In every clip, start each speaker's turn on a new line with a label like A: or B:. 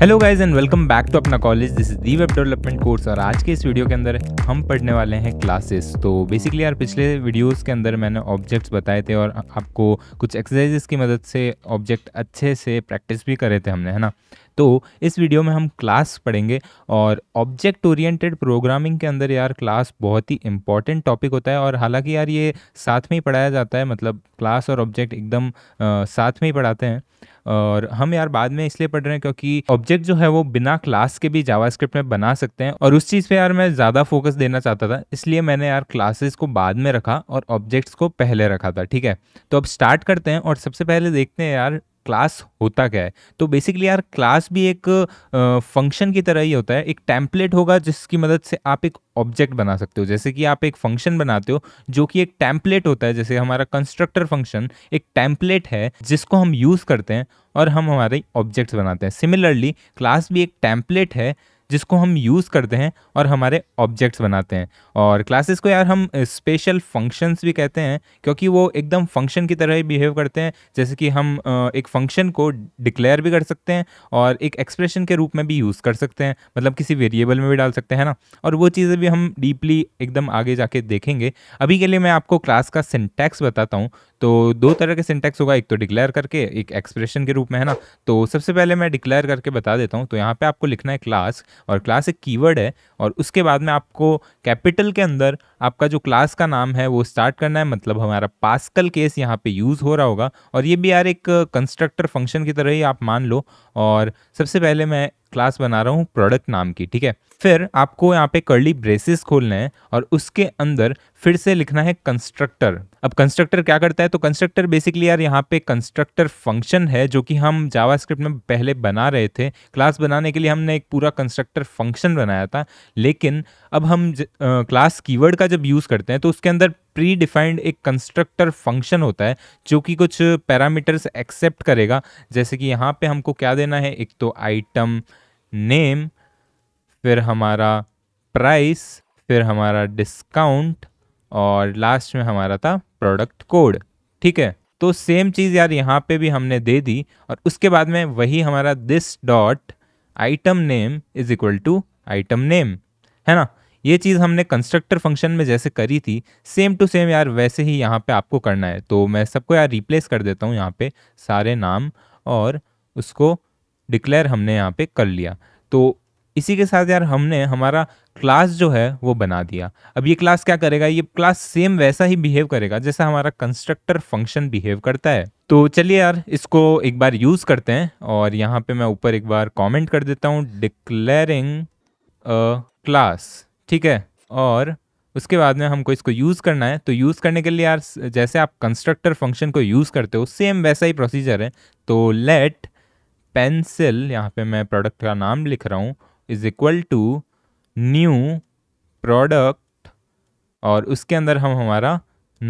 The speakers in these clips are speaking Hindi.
A: hello guys and welcome back to अपना college this is the web development course और आज के इस वीडियो के अंदर हम पढ़ने वाले हैं क्लासेस तो बेसिकली यार पिछले वीडियोस के अंदर मैंने ऑब्जेक्ट्स बताए थे और आपको कुछ एक्सरसाइजेस की मदद से ऑब्जेक्ट अच्छे से प्रैक्टिस भी करे थे हमने है ना तो इस वीडियो में हम क्लास पढ़ेंगे और ऑब्जेक्ट ओरिएंटेड प्रोग्रामिंग के अंदर यार क्लास बहुत ही इंपॉर्टेंट टॉपिक होता है और हालांकि यार ये साथ में ही पढ़ाया जाता है मतलब क्लास और ऑब्जेक्ट एकदम साथ में ही पढ़ाते हैं और हम यार बाद में इसलिए पढ़ रहे हैं क्योंकि ऑब्जेक्ट जो है वो बिना क्लास के भी जावास्क्रिप्ट में बना सकते हैं और उस चीज़ पे यार मैं ज़्यादा फोकस देना चाहता था इसलिए मैंने यार क्लासेस को बाद में रखा और ऑब्जेक्ट्स को पहले रखा था ठीक है तो अब स्टार्ट करते हैं और सबसे पहले देखते हैं यार क्लास होता क्या है तो बेसिकली यार क्लास भी एक फंक्शन की तरह ही होता है एक टैंपलेट होगा जिसकी मदद से आप एक ऑब्जेक्ट बना सकते हो जैसे कि आप एक फंक्शन बनाते हो जो कि एक टैंपलेट होता है जैसे हमारा कंस्ट्रक्टर फंक्शन एक टैंपलेट है जिसको हम यूज़ करते हैं और हम हमारे ऑब्जेक्ट्स बनाते हैं सिमिलरली क्लास भी एक टैंपलेट है जिसको हम यूज़ करते हैं और हमारे ऑब्जेक्ट्स बनाते हैं और क्लासेस को यार हम स्पेशल फंक्शंस भी कहते हैं क्योंकि वो एकदम फंक्शन की तरह ही बिहेव करते हैं जैसे कि हम एक फंक्शन को डिक्लेयर भी कर सकते हैं और एक एक्सप्रेशन के रूप में भी यूज़ कर सकते हैं मतलब किसी वेरिएबल में भी डाल सकते हैं ना और वो चीज़ें भी हम डीपली एकदम आगे जाके देखेंगे अभी के लिए मैं आपको क्लास का सिंटैक्स बताता हूँ तो दो तरह के सिंटेक्स होगा एक तो डिक्लेयर करके एक एक्सप्रेशन के रूप में है ना तो सबसे पहले मैं डिक्लेयर करके बता देता हूँ तो यहाँ पे आपको लिखना है क्लास और क्लास एक कीवर्ड है और उसके बाद में आपको कैपिटल के अंदर आपका जो क्लास का नाम है वो स्टार्ट करना है मतलब हमारा पास्कल केस यहाँ पे यूज़ हो रहा होगा और ये भी यार एक कंस्ट्रक्टर फंक्शन की तरह ही आप मान लो और सबसे पहले मैं क्लास बना रहा हूँ प्रोडक्ट नाम की ठीक है फिर आपको यहाँ पे कर्ली ब्रेसेस खोलने हैं और उसके अंदर फिर से लिखना है कंस्ट्रक्टर अब कंस्ट्रक्टर क्या करता है तो कंस्ट्रक्टर बेसिकली यार यहाँ पे कंस्ट्रक्टर फंक्शन है जो कि हम जावास्क्रिप्ट में पहले बना रहे थे क्लास बनाने के लिए हमने एक पूरा कंस्ट्रक्टर फंक्शन बनाया था लेकिन अब हम क्लास कीवर्ड का जब यूज़ करते हैं तो उसके अंदर प्री डिफाइंड एक कंस्ट्रक्टर फंक्शन होता है जो कि कुछ पैरामीटर्स एक्सेप्ट करेगा जैसे कि यहाँ पे हमको क्या देना है एक तो आइटम नेम फिर हमारा प्राइस फिर हमारा डिस्काउंट और लास्ट में हमारा था प्रोडक्ट कोड ठीक है तो सेम चीज़ यार यहाँ पे भी हमने दे दी और उसके बाद में वही हमारा this dot item name is equal to item name है ना ये चीज़ हमने कंस्ट्रक्टर फंक्शन में जैसे करी थी सेम टू सेम यार वैसे ही यहाँ पे आपको करना है तो मैं सबको यार रिप्लेस कर देता हूँ यहाँ पे सारे नाम और उसको डिक्लेयर हमने यहाँ पे कर लिया तो इसी के साथ यार हमने हमारा क्लास जो है वो बना दिया अब ये क्लास क्या करेगा ये क्लास सेम वैसा ही बिहेव करेगा जैसा हमारा कंस्ट्रक्टर फंक्शन बिहेव करता है तो चलिए यार इसको एक बार यूज़ करते हैं और यहाँ पे मैं ऊपर एक बार कमेंट कर देता हूँ डिक्लेयरिंग क्लास ठीक है और उसके बाद में हमको इसको यूज़ करना है तो यूज़ करने के लिए यार जैसे आप कंस्ट्रक्टर फंक्शन को यूज़ करते हो सेम वैसा ही प्रोसीजर है तो लेट पेंसिल यहाँ पे मैं प्रोडक्ट का नाम लिख रहा हूँ is equal to new product और उसके अंदर हम हमारा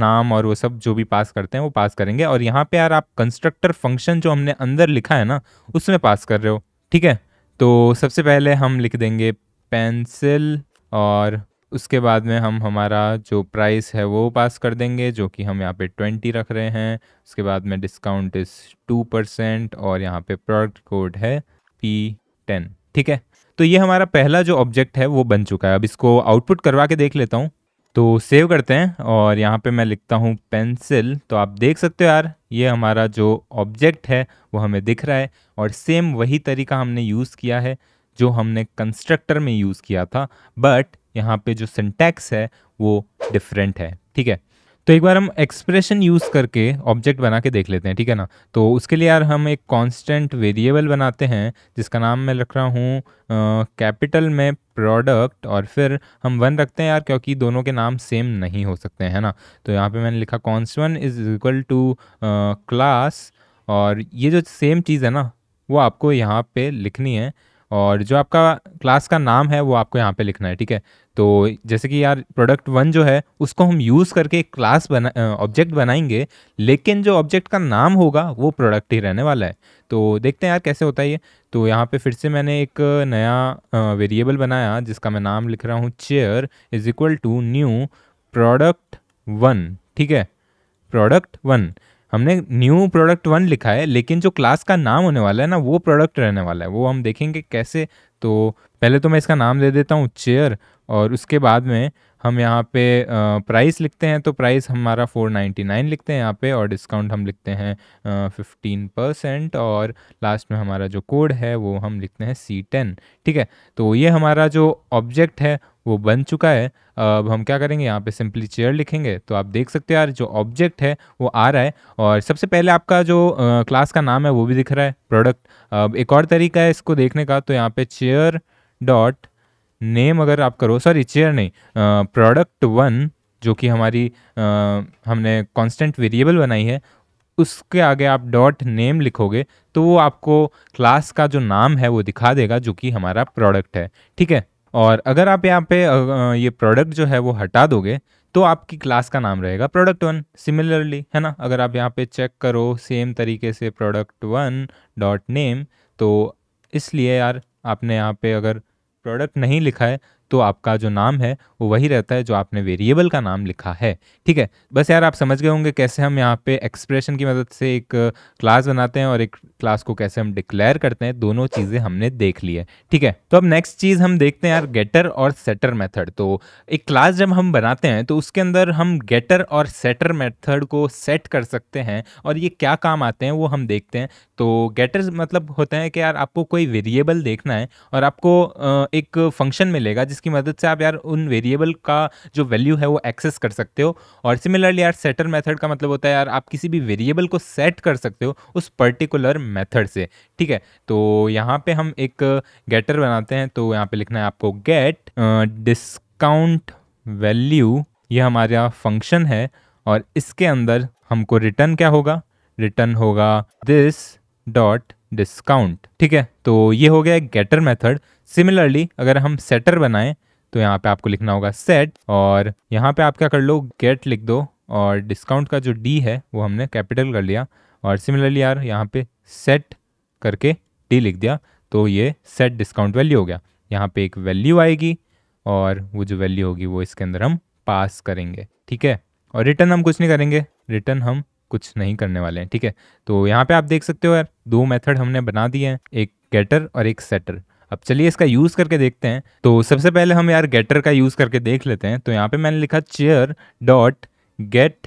A: नाम और वो सब जो भी पास करते हैं वो पास करेंगे और यहाँ पे यार आप कंस्ट्रक्टर फंक्शन जो हमने अंदर लिखा है ना उसमें पास कर रहे हो ठीक है तो सबसे पहले हम लिख देंगे पेंसिल और उसके बाद में हम हमारा जो प्राइस है वो पास कर देंगे जो कि हम यहाँ पे ट्वेंटी रख रहे हैं उसके बाद में डिस्काउंट इस टू परसेंट और यहाँ पे प्रोडक्ट कोड है पी टेन ठीक है तो ये हमारा पहला जो ऑब्जेक्ट है वो बन चुका है अब इसको आउटपुट करवा के देख लेता हूँ तो सेव करते हैं और यहाँ पे मैं लिखता हूँ पेंसिल तो आप देख सकते हो यार ये हमारा जो ऑब्जेक्ट है वो हमें दिख रहा है और सेम वही तरीका हमने यूज़ किया है जो हमने कंस्ट्रक्टर में यूज़ किया था बट यहाँ पे जो सिंटैक्स है वो डिफरेंट है ठीक है तो एक बार हम एक्सप्रेशन यूज़ करके ऑब्जेक्ट बना के देख लेते हैं ठीक है ना तो उसके लिए यार हम एक कांस्टेंट वेरिएबल बनाते हैं जिसका नाम मैं रख रहा हूँ कैपिटल में प्रोडक्ट और फिर हम वन रखते हैं यार क्योंकि दोनों के नाम सेम नहीं हो सकते हैं ना तो यहाँ पे मैंने लिखा const one is equal to class और ये जो सेम चीज़ है ना वो आपको यहाँ पे लिखनी है और जो आपका क्लास का नाम है वो आपको यहाँ पे लिखना है ठीक है तो जैसे कि यार प्रोडक्ट वन जो है उसको हम यूज़ करके एक क्लास बना ऑब्जेक्ट बनाएंगे लेकिन जो ऑब्जेक्ट का नाम होगा वो प्रोडक्ट ही रहने वाला है तो देखते हैं यार कैसे होता है ये तो यहाँ पे फिर से मैंने एक नया वेरिएबल बनाया जिसका मैं नाम लिख रहा हूँ chair is equal to new product one ठीक है प्रोडक्ट वन हमने न्यू प्रोडक्ट वन लिखा है लेकिन जो क्लास का नाम होने वाला है ना वो प्रोडक्ट रहने वाला है वो हम देखेंगे कैसे तो पहले तो मैं इसका नाम दे देता हूँ चेयर और उसके बाद में हम यहाँ पे प्राइस लिखते हैं तो प्राइस हमारा 499 लिखते हैं यहाँ पे और डिस्काउंट हम लिखते हैं फिफ्टीन परसेंट और लास्ट में हमारा जो कोड है वो हम लिखते हैं सी टेन ठीक है तो ये हमारा जो ऑब्जेक्ट है वो बन चुका है अब हम क्या करेंगे यहाँ पे सिंपली चेयर लिखेंगे तो आप देख सकते हो यार जो ऑब्जेक्ट है वो आ रहा है और सबसे पहले आपका जो क्लास का नाम है वो भी दिख रहा है प्रोडक्ट अब एक और तरीका है इसको देखने का तो यहाँ पे चेयर डॉट नेम अगर आप करो सॉरी चेयर नहीं प्रोडक्ट वन जो कि हमारी आ, हमने कॉन्स्टेंट वेरिएबल बनाई है उसके आगे आप डॉट नेम लिखोगे तो वो आपको क्लास का जो नाम है वो दिखा देगा जो कि हमारा प्रोडक्ट है ठीक है और अगर आप यहाँ पे ये प्रोडक्ट जो है वो हटा दोगे तो आपकी क्लास का नाम रहेगा प्रोडक्ट वन सिमिलरली है ना अगर आप यहाँ पे चेक करो सेम तरीके से प्रोडक्ट वन डॉट नेम तो इसलिए यार आपने यहाँ पे अगर प्रोडक्ट नहीं लिखा है तो आपका जो नाम है वो वही रहता है जो आपने वेरिएबल का नाम लिखा है ठीक है बस यार आप समझ गए होंगे कैसे हम यहाँ पे एक्सप्रेशन की मदद से एक क्लास बनाते हैं और एक क्लास को कैसे हम डिक्लेयर करते हैं दोनों चीज़ें हमने देख ली है ठीक है तो अब नेक्स्ट चीज़ हम देखते हैं यार गेटर और सेटर मेथड तो एक क्लास जब हम बनाते हैं तो उसके अंदर हम गेटर और सेटर मेथड को सेट कर सकते हैं और ये क्या काम आते हैं वो हम देखते हैं तो गेटर मतलब होते हैं कि यार आपको कोई वेरिएबल देखना है और आपको एक फंक्शन मिलेगा जिस जिसकी मदद से आप यार उन वेरिएबल का जो वैल्यू है वो एक्सेस कर सकते हो और सिमिलरली यार सेटर मेथड का मतलब होता है यार आप किसी भी वेरिएबल को सेट कर सकते हो उस पर्टिकुलर मेथड से ठीक है तो यहाँ पे हम एक गेटर बनाते हैं तो यहाँ पे लिखना है आपको गेट डिस्काउंट वैल्यू ये हमारा फंक्शन है और इसके अंदर हमको रिटर्न क्या होगा रिटर्न होगा दिस डॉट डिस्काउंट ठीक है तो ये हो गया गेटर मेथड सिमिलरली अगर हम सेटर बनाएं तो यहाँ पे आपको लिखना होगा सेट और यहाँ पे आप क्या कर लो गेट लिख दो और डिस्काउंट का जो डी है वो हमने कैपिटल कर लिया और सिमिलरली यार यहाँ पे सेट करके डी लिख दिया तो ये सेट डिस्काउंट वैल्यू हो गया यहाँ पे एक वैल्यू आएगी और वो जो वैल्यू होगी वो इसके अंदर हम पास करेंगे ठीक है और रिटर्न हम कुछ नहीं करेंगे रिटर्न हम कुछ नहीं करने वाले हैं ठीक है तो यहाँ पे आप देख सकते हो यार दो मेथड हमने बना दिए हैं एक गेटर और एक सेटर अब चलिए इसका यूज़ करके देखते हैं तो सबसे पहले हम यार गेटर का यूज़ करके देख लेते हैं तो यहाँ पे मैंने लिखा chair dot get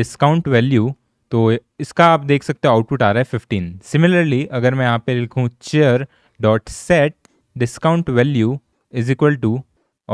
A: discount value तो इसका आप देख सकते हो आउटपुट आ रहा है फिफ्टीन सिमिलरली अगर मैं यहाँ पे लिखूँ chair dot set discount value is equal to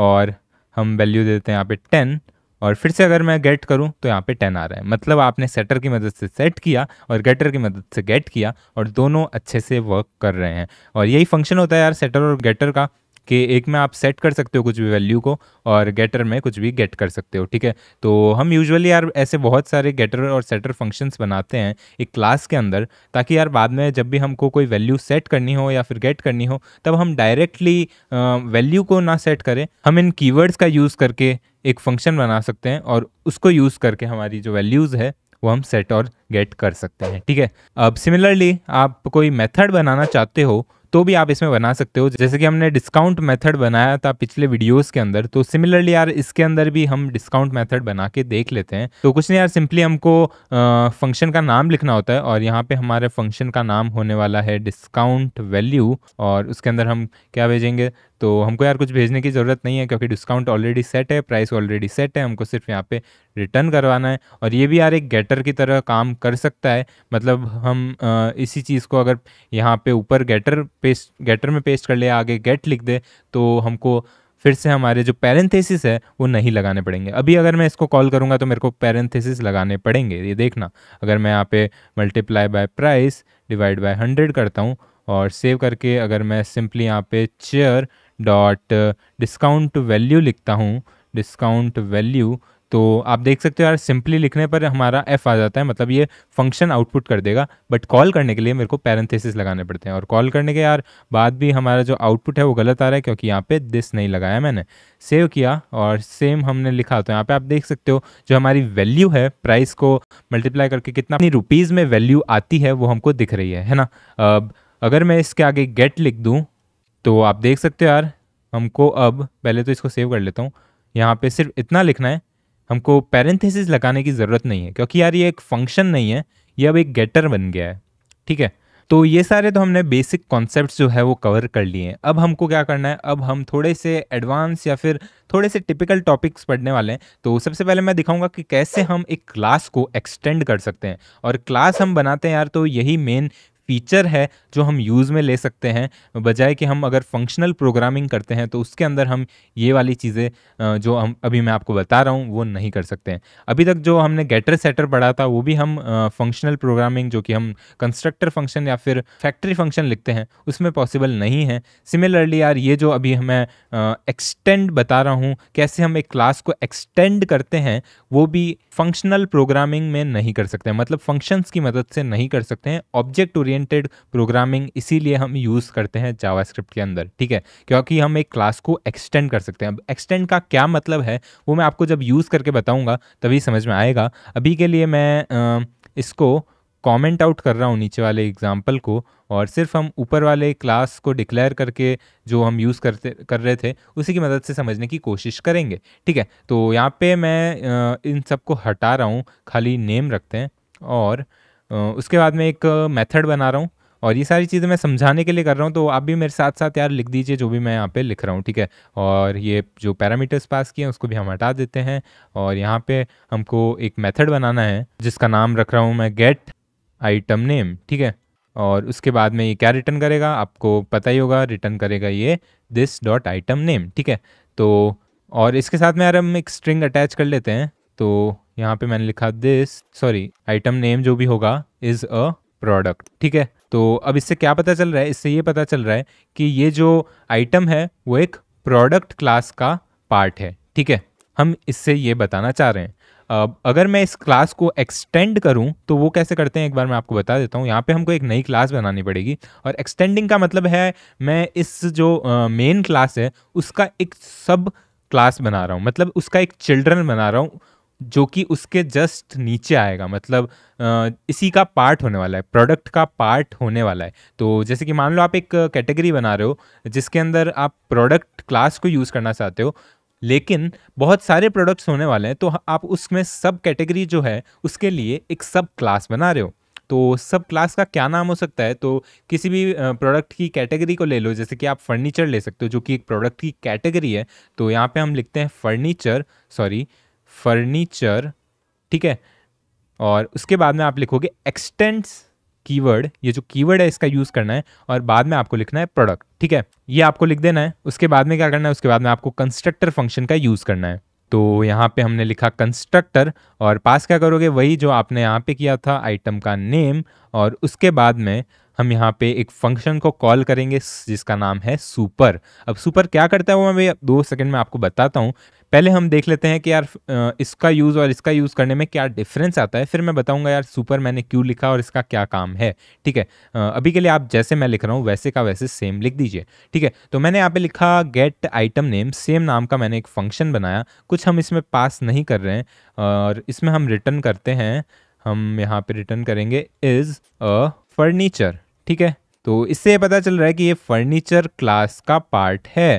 A: और हम वैल्यू देते हैं यहाँ पे टेन और फिर से अगर मैं गेट करूं तो यहाँ पे टेन आ रहा है मतलब आपने सेटर की मदद से सेट किया और गेटर की मदद से गेट किया और दोनों अच्छे से वर्क कर रहे हैं और यही फंक्शन होता है यार सेटर और गेटर का कि एक में आप सेट कर सकते हो कुछ भी वैल्यू को और गेटर में कुछ भी गेट कर सकते हो ठीक है तो हम यूजुअली यार ऐसे बहुत सारे गेटर और सेटर फंक्शंस बनाते हैं एक क्लास के अंदर ताकि यार बाद में जब भी हमको कोई वैल्यू सेट करनी हो या फिर गेट करनी हो तब हम डायरेक्टली वैल्यू को ना सेट करें हम इन कीवर्ड्स का यूज़ करके एक फंक्शन बना सकते हैं और उसको यूज़ करके हमारी जो वैल्यूज़ है वो हम सेट और गेट कर सकते हैं ठीक है अब सिमिलरली आप कोई मेथड बनाना चाहते हो तो भी आप इसमें बना सकते हो जैसे कि हमने डिस्काउंट मेथड बनाया था पिछले वीडियोस के अंदर तो सिमिलरली यार इसके अंदर भी हम डिस्काउंट मेथड बना के देख लेते हैं तो कुछ नहीं यार सिंपली हमको फंक्शन का नाम लिखना होता है और यहाँ पे हमारे फंक्शन का नाम होने वाला है डिस्काउंट वैल्यू और उसके अंदर हम क्या भेजेंगे तो हमको यार कुछ भेजने की ज़रूरत नहीं है क्योंकि डिस्काउंट ऑलरेडी सेट है प्राइस ऑलरेडी सेट है हमको सिर्फ यहाँ पे रिटर्न करवाना है और ये भी यार एक गेटर की तरह काम कर सकता है मतलब हम आ, इसी चीज़ को अगर यहाँ पे ऊपर गेटर पेस्ट गेटर में पेस्ट कर ले आगे गेट लिख दे तो हमको फिर से हमारे जो पैरेंथेसिस है वो नहीं लगाने पड़ेंगे अभी अगर मैं इसको कॉल करूँगा तो मेरे को पैरेंथेसिस लगाने पड़ेंगे ये देखना अगर मैं यहाँ पे multiply by price divide by hundred करता हूँ और सेव करके अगर मैं सिंपली यहाँ पे चेयर डॉट डिस्काउंट वैल्यू लिखता हूँ डिस्काउंट वैल्यू तो आप देख सकते हो यार सिंपली लिखने पर हमारा एफ आ जाता है मतलब ये फंक्शन आउटपुट कर देगा बट कॉल करने के लिए मेरे को पैरेंथेसिस लगाने पड़ते हैं और कॉल करने के यार बाद भी हमारा जो आउटपुट है वो गलत आ रहा है क्योंकि यहाँ पे दिस नहीं लगाया मैंने सेव किया और सेम हमने लिखा तो यहाँ पे आप देख सकते हो जो हमारी वैल्यू है प्राइस को मल्टीप्लाई करके कितना अपनी रुपीज़ में वैल्यू आती है वो हमको दिख रही है है ना अब अगर मैं इसके आगे गेट लिख दूँ तो आप देख सकते हो यार हमको अब पहले तो इसको सेव कर लेता हूँ यहाँ पे सिर्फ इतना लिखना है हमको पेरेंथेसिस लगाने की ज़रूरत नहीं है क्योंकि यार ये एक फंक्शन नहीं है ये अब एक गेटर बन गया है ठीक है तो ये सारे तो हमने बेसिक कॉन्सेप्ट जो है वो कवर कर लिए हैं अब हमको क्या करना है अब हम थोड़े से एडवांस या फिर थोड़े से टिपिकल टॉपिक्स पढ़ने वाले हैं तो सबसे पहले मैं दिखाऊंगा कि कैसे हम एक क्लास को एक्सटेंड कर सकते हैं और क्लास हम बनाते हैं यार तो यही मेन फीचर है जो हम यूज़ में ले सकते हैं बजाय कि हम अगर फंक्शनल प्रोग्रामिंग करते हैं तो उसके अंदर हम ये वाली चीज़ें जो हम अभी मैं आपको बता रहा हूँ वो नहीं कर सकते हैं अभी तक जो हमने गेटर सेटर पढ़ा था वो भी हम फंक्शनल प्रोग्रामिंग जो कि हम कंस्ट्रक्टर फंक्शन या फिर फैक्ट्री फंक्शन लिखते हैं उसमें पॉसिबल नहीं है सिमिलरली यार ये जो अभी मैं एक्सटेंड बता रहा हूँ कैसे हम एक क्लास को एक्सटेंड करते हैं वो भी फंक्शनल प्रोग्रामिंग में नहीं कर सकते मतलब फंक्शंस की मदद से नहीं कर सकते हैं ऑब्जेक्ट ओरिए ओरिएंटेड प्रोग्रामिंग इसीलिए हम यूज़ करते हैं जावास्क्रिप्ट के अंदर ठीक है क्योंकि हम एक क्लास को एक्सटेंड कर सकते हैं अब एक्सटेंड का क्या मतलब है वो मैं आपको जब यूज़ करके बताऊँगा तभी समझ में आएगा अभी के लिए मैं इसको कमेंट आउट कर रहा हूँ नीचे वाले एग्जाम्पल को और सिर्फ हम ऊपर वाले क्लास को डिक्लेयर करके जो हम यूज़ करते कर रहे थे उसी की मदद से समझने की कोशिश करेंगे ठीक है तो यहाँ पे मैं इन सब को हटा रहा हूँ खाली नेम रखते हैं और उसके बाद मैं एक मेथड बना रहा हूँ और ये सारी चीज़ें मैं समझाने के लिए कर रहा हूँ तो आप भी मेरे साथ साथ यार लिख दीजिए जो भी मैं यहाँ पे लिख रहा हूँ ठीक है और ये जो पैरामीटर्स पास किए हैं उसको भी हम हटा देते हैं और यहाँ पे हमको एक मेथड बनाना है जिसका नाम रख रहा हूँ मैं गेट आइटम नेम ठीक है और उसके बाद में ये क्या रिटर्न करेगा आपको पता ही होगा रिटर्न करेगा ये दिस डॉट आइटम नेम ठीक है तो और इसके साथ में यार हम एक स्ट्रिंग अटैच कर लेते हैं तो यहाँ पे मैंने लिखा दिस सॉरी आइटम नेम जो भी होगा इज अ प्रोडक्ट ठीक है तो अब इससे क्या पता चल रहा है इससे ये पता चल रहा है कि ये जो आइटम है वो एक प्रोडक्ट क्लास का पार्ट है ठीक है हम इससे ये बताना चाह रहे हैं अब अगर मैं इस क्लास को एक्सटेंड करूं तो वो कैसे करते हैं एक बार मैं आपको बता देता हूं यहाँ पे हमको एक नई क्लास बनानी पड़ेगी और एक्सटेंडिंग का मतलब है मैं इस जो मेन क्लास है उसका एक सब क्लास बना रहा हूँ मतलब उसका एक चिल्ड्रन बना रहा हूँ जो कि उसके जस्ट नीचे आएगा मतलब इसी का पार्ट होने वाला है प्रोडक्ट का पार्ट होने वाला है तो जैसे कि मान लो आप एक कैटेगरी बना रहे हो जिसके अंदर आप प्रोडक्ट क्लास को यूज़ करना चाहते हो लेकिन बहुत सारे प्रोडक्ट्स होने वाले हैं तो आप उसमें सब कैटेगरी जो है उसके लिए एक सब क्लास बना रहे हो तो सब क्लास का क्या नाम हो सकता है तो किसी भी प्रोडक्ट की कैटेगरी को ले लो जैसे कि आप फर्नीचर ले सकते हो जो कि एक प्रोडक्ट की कैटेगरी है तो यहाँ पे हम लिखते हैं फर्नीचर सॉरी फर्नीचर ठीक है और उसके बाद में आप लिखोगे एक्सटेंट्स कीवर्ड ये जो कीवर्ड है इसका यूज़ करना है और बाद में आपको लिखना है प्रोडक्ट ठीक है ये आपको लिख देना है उसके बाद में क्या करना है उसके बाद में आपको कंस्ट्रक्टर फंक्शन का यूज़ करना है तो यहाँ पे हमने लिखा कंस्ट्रक्टर और पास क्या करोगे वही जो आपने यहाँ पे किया था आइटम का नेम और उसके बाद में हम यहाँ पे एक फंक्शन को कॉल करेंगे जिसका नाम है सुपर अब सुपर क्या करता है वो मैं दो सेकंड में आपको बताता हूँ पहले हम देख लेते हैं कि यार इसका यूज़ और इसका यूज़ करने में क्या डिफरेंस आता है फिर मैं बताऊंगा यार सुपर मैंने क्यों लिखा और इसका क्या काम है ठीक है अभी के लिए आप जैसे मैं लिख रहा हूँ वैसे का वैसे सेम लिख दीजिए ठीक है तो मैंने यहाँ पे लिखा गेट आइटम नेम सेम नाम का मैंने एक फंक्शन बनाया कुछ हम इसमें पास नहीं कर रहे हैं और इसमें हम रिटर्न करते हैं हम यहाँ पर रिटर्न करेंगे इज़ अ फर्नीचर ठीक है तो इससे ये पता चल रहा है कि ये फर्नीचर क्लास का पार्ट है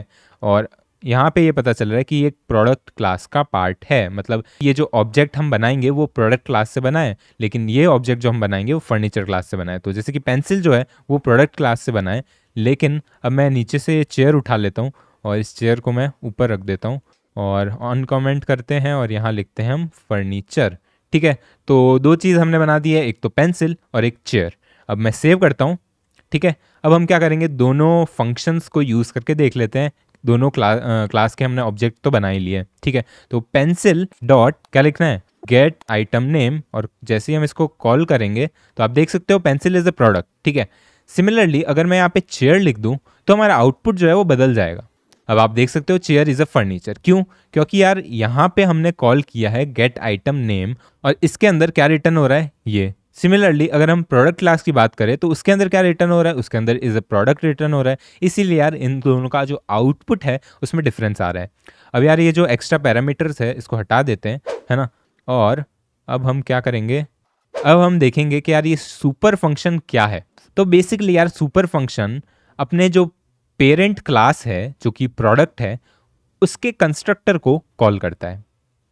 A: और यहाँ पे ये पता चल रहा है कि ये प्रोडक्ट क्लास का पार्ट है मतलब ये जो ऑब्जेक्ट हम बनाएंगे वो प्रोडक्ट क्लास से बनाए लेकिन ये ऑब्जेक्ट जो हम बनाएंगे वो फर्नीचर क्लास से बनाए तो जैसे कि पेंसिल जो है वो प्रोडक्ट क्लास से बनाए लेकिन अब मैं नीचे से ये चेयर उठा लेता हूँ और इस चेयर को मैं ऊपर रख देता हूँ और ऑन कमेंट करते हैं और यहाँ लिखते हैं हम फर्नीचर ठीक है तो दो चीज़ हमने बना दी है एक तो पेंसिल और एक चेयर अब मैं सेव करता हूँ ठीक है अब हम क्या करेंगे दोनों फंक्शंस को यूज़ करके देख लेते हैं दोनों क्ला, आ, क्लास के हमने ऑब्जेक्ट तो बना ही लिए ठीक है तो पेंसिल डॉट क्या लिखना है गेट आइटम नेम और जैसे ही हम इसको कॉल करेंगे तो आप देख सकते हो पेंसिल इज़ अ प्रोडक्ट ठीक है सिमिलरली अगर मैं यहाँ पे चेयर लिख दूँ तो हमारा आउटपुट जो है वो बदल जाएगा अब आप देख सकते हो चेयर इज़ अ फर्नीचर क्यों क्योंकि यार यहाँ पे हमने कॉल किया है गेट आइटम नेम और इसके अंदर क्या रिटर्न हो रहा है ये सिमिलरली अगर हम प्रोडक्ट क्लास की बात करें तो उसके अंदर क्या रिटर्न हो रहा है उसके अंदर इज अ प्रोडक्ट रिटर्न हो रहा है इसीलिए यार इन दोनों का जो आउटपुट है उसमें डिफरेंस आ रहा है अब यार ये जो एक्स्ट्रा पैरामीटर्स है इसको हटा देते हैं है ना और अब हम क्या करेंगे अब हम देखेंगे कि यार ये सुपर फंक्शन क्या है तो बेसिकली यार सुपर फंक्शन अपने जो पेरेंट क्लास है जो कि प्रोडक्ट है उसके कंस्ट्रक्टर को कॉल करता है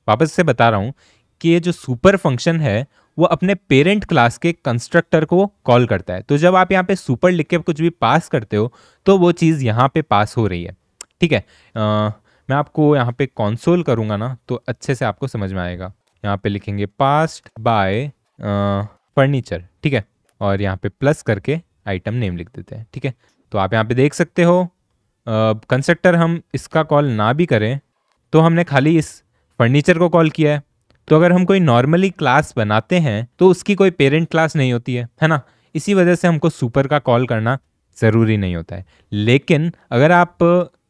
A: वापस से बता रहा हूँ कि ये जो सुपर फंक्शन है वो अपने पेरेंट क्लास के कंस्ट्रक्टर को कॉल करता है तो जब आप यहाँ पे सुपर लिख के कुछ भी पास करते हो तो वो चीज़ यहाँ पे पास हो रही है ठीक है आ, मैं आपको यहाँ पे कॉन्सोल करूँगा ना तो अच्छे से आपको समझ में आएगा यहाँ पे लिखेंगे पास्ट बाय फर्नीचर ठीक है और यहाँ पे प्लस करके आइटम नेम लिख देते हैं ठीक है तो आप यहाँ पे देख सकते हो कंस्ट्रक्टर हम इसका कॉल ना भी करें तो हमने खाली इस फर्नीचर को कॉल किया है तो अगर हम कोई नॉर्मली क्लास बनाते हैं तो उसकी कोई पेरेंट क्लास नहीं होती है है ना इसी वजह से हमको सुपर का कॉल करना ज़रूरी नहीं होता है लेकिन अगर आप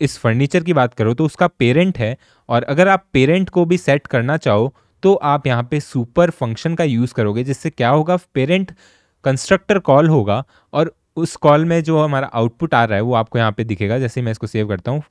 A: इस फर्नीचर की बात करो तो उसका पेरेंट है और अगर आप पेरेंट को भी सेट करना चाहो तो आप यहाँ पे सुपर फंक्शन का यूज़ करोगे जिससे क्या होगा पेरेंट कंस्ट्रक्टर कॉल होगा और उस कॉल में जो हमारा आउटपुट आ रहा है वो आपको यहाँ पे दिखेगा जैसे मैं इसको सेव करता हूँ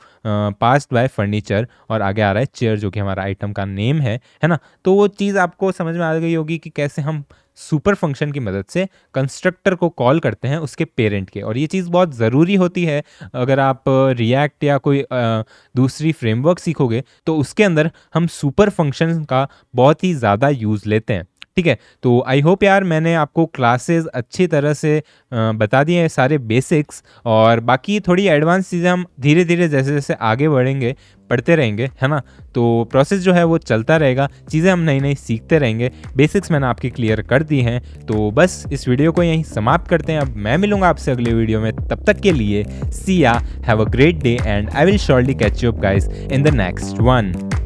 A: पास्ट बाय फर्नीचर और आगे आ रहा है चेयर जो कि हमारा आइटम का नेम है है ना तो वो चीज़ आपको समझ में आ गई होगी कि कैसे हम सुपर फंक्शन की मदद से कंस्ट्रक्टर को कॉल करते हैं उसके पेरेंट के और ये चीज़ बहुत ज़रूरी होती है अगर आप रिएक्ट या कोई दूसरी फ्रेमवर्क सीखोगे तो उसके अंदर हम सुपर फंक्शन का बहुत ही ज़्यादा यूज़ लेते हैं ठीक है तो आई होप यार मैंने आपको क्लासेस अच्छी तरह से बता दिए हैं सारे बेसिक्स और बाकी थोड़ी एडवांस चीज़ें हम धीरे धीरे जैसे जैसे आगे बढ़ेंगे पढ़ते रहेंगे है ना तो प्रोसेस जो है वो चलता रहेगा चीज़ें हम नई नई सीखते रहेंगे बेसिक्स मैंने आपकी क्लियर कर दी हैं तो बस इस वीडियो को यहीं समाप्त करते हैं अब मैं मिलूंगा आपसे अगले वीडियो में तब तक के लिए see ya have a great day and I will surely catch you up guys in the next one